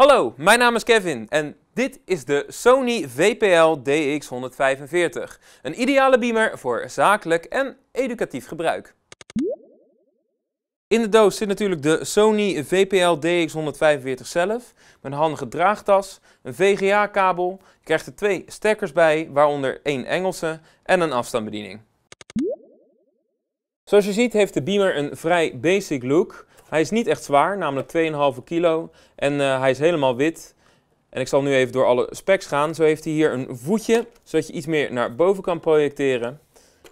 Hallo, mijn naam is Kevin en dit is de Sony VPL DX145. Een ideale beamer voor zakelijk en educatief gebruik. In de doos zit natuurlijk de Sony VPL DX145 zelf, met een handige draagtas, een VGA-kabel. krijgt er twee stekkers bij, waaronder één Engelse en een afstandsbediening. Zoals je ziet heeft de beamer een vrij basic look. Hij is niet echt zwaar, namelijk 2,5 kilo. En eh, hij is helemaal wit. En ik zal nu even door alle specs gaan. Zo heeft hij hier een voetje, zodat je iets meer naar boven kan projecteren.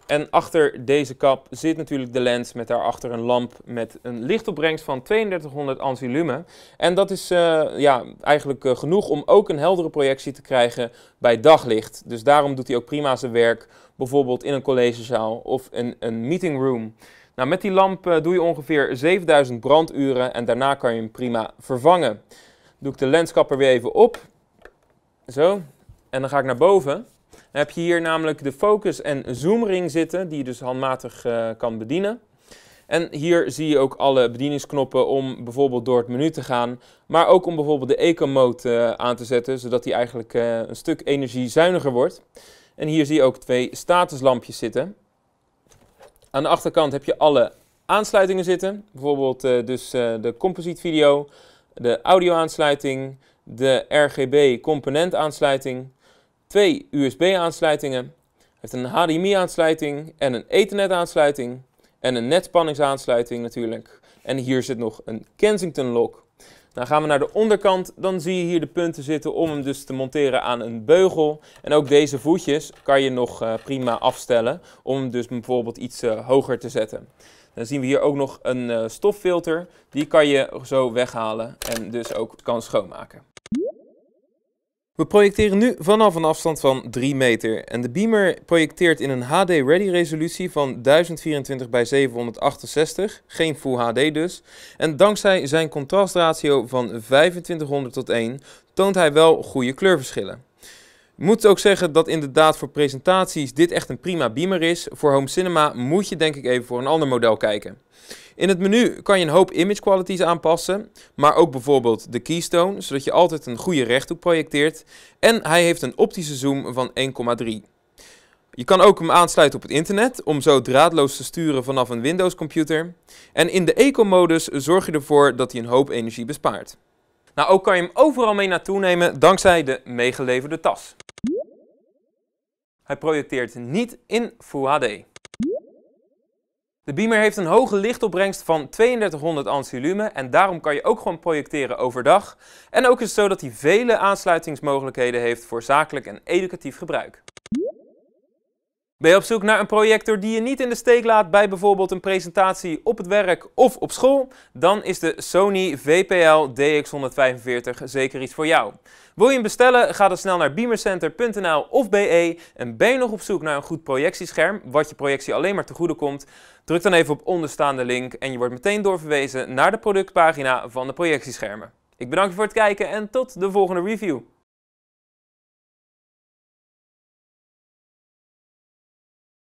En achter deze kap zit natuurlijk de lens met daarachter een lamp met een lichtopbrengst van 3200 ansi lumen. En dat is eh, ja, eigenlijk eh, genoeg om ook een heldere projectie te krijgen bij daglicht. Dus daarom doet hij ook prima zijn werk, bijvoorbeeld in een collegezaal of in een meeting room. Nou, met die lamp eh, doe je ongeveer 7000 branduren en daarna kan je hem prima vervangen. Doe ik de lenskapper weer even op. Zo. En dan ga ik naar boven. Dan heb je hier namelijk de focus- en zoomring zitten, die je dus handmatig eh, kan bedienen. En hier zie je ook alle bedieningsknoppen om bijvoorbeeld door het menu te gaan, maar ook om bijvoorbeeld de Eco Mode eh, aan te zetten, zodat die eigenlijk een stuk energiezuiniger wordt. En hier zie je ook twee statuslampjes zitten. Aan de achterkant heb je alle aansluitingen zitten. Bijvoorbeeld eh, dus eh, de composite video, de audio aansluiting, de RGB component aansluiting, twee USB aansluitingen, heeft een HDMI aansluiting en een Ethernet aansluiting en een netspanningsaansluiting natuurlijk. En hier zit nog een Kensington lock dan gaan we naar de onderkant, dan zie je hier de punten zitten om hem dus te monteren aan een beugel. En ook deze voetjes kan je nog eh, prima afstellen om hem dus bijvoorbeeld iets eh, hoger te zetten. Dan zien we hier ook nog een eh, stoffilter, die kan je zo weghalen en dus ook kan schoonmaken. We projecteren nu vanaf een afstand van 3 meter en de beamer projecteert in een HD Ready resolutie van 1024 bij 768, geen Full HD dus. En dankzij zijn contrastratio van 2500 tot 1 toont hij wel goede kleurverschillen moet ook zeggen dat inderdaad voor presentaties dit echt een prima beamer is. Voor home cinema moet je denk ik even voor een ander model kijken. In het menu kan je een hoop image qualities aanpassen, maar ook bijvoorbeeld de keystone, zodat je altijd een goede rechthoek projecteert. En hij heeft een optische zoom van 1,3. Je kan ook hem aansluiten op het internet om zo draadloos te sturen vanaf een Windows computer. En in de eco-modus zorg je ervoor dat hij een hoop energie bespaart. Nou, ook kan je hem overal mee naartoe nemen dankzij de meegeleverde tas. Hij projecteert niet in Full HD. De Beamer heeft een hoge lichtopbrengst van 3200 ansi lumen en daarom kan je ook gewoon projecteren overdag. En ook is het zo dat hij vele aansluitingsmogelijkheden heeft voor zakelijk en educatief gebruik. Ben je op zoek naar een projector die je niet in de steek laat bij bijvoorbeeld een presentatie op het werk of op school? Dan is de Sony VPL DX145 zeker iets voor jou. Wil je hem bestellen? Ga dan snel naar beamercenter.nl of BE. En ben je nog op zoek naar een goed projectiescherm, wat je projectie alleen maar te goede komt? Druk dan even op onderstaande link en je wordt meteen doorverwezen naar de productpagina van de projectieschermen. Ik bedank je voor het kijken en tot de volgende review.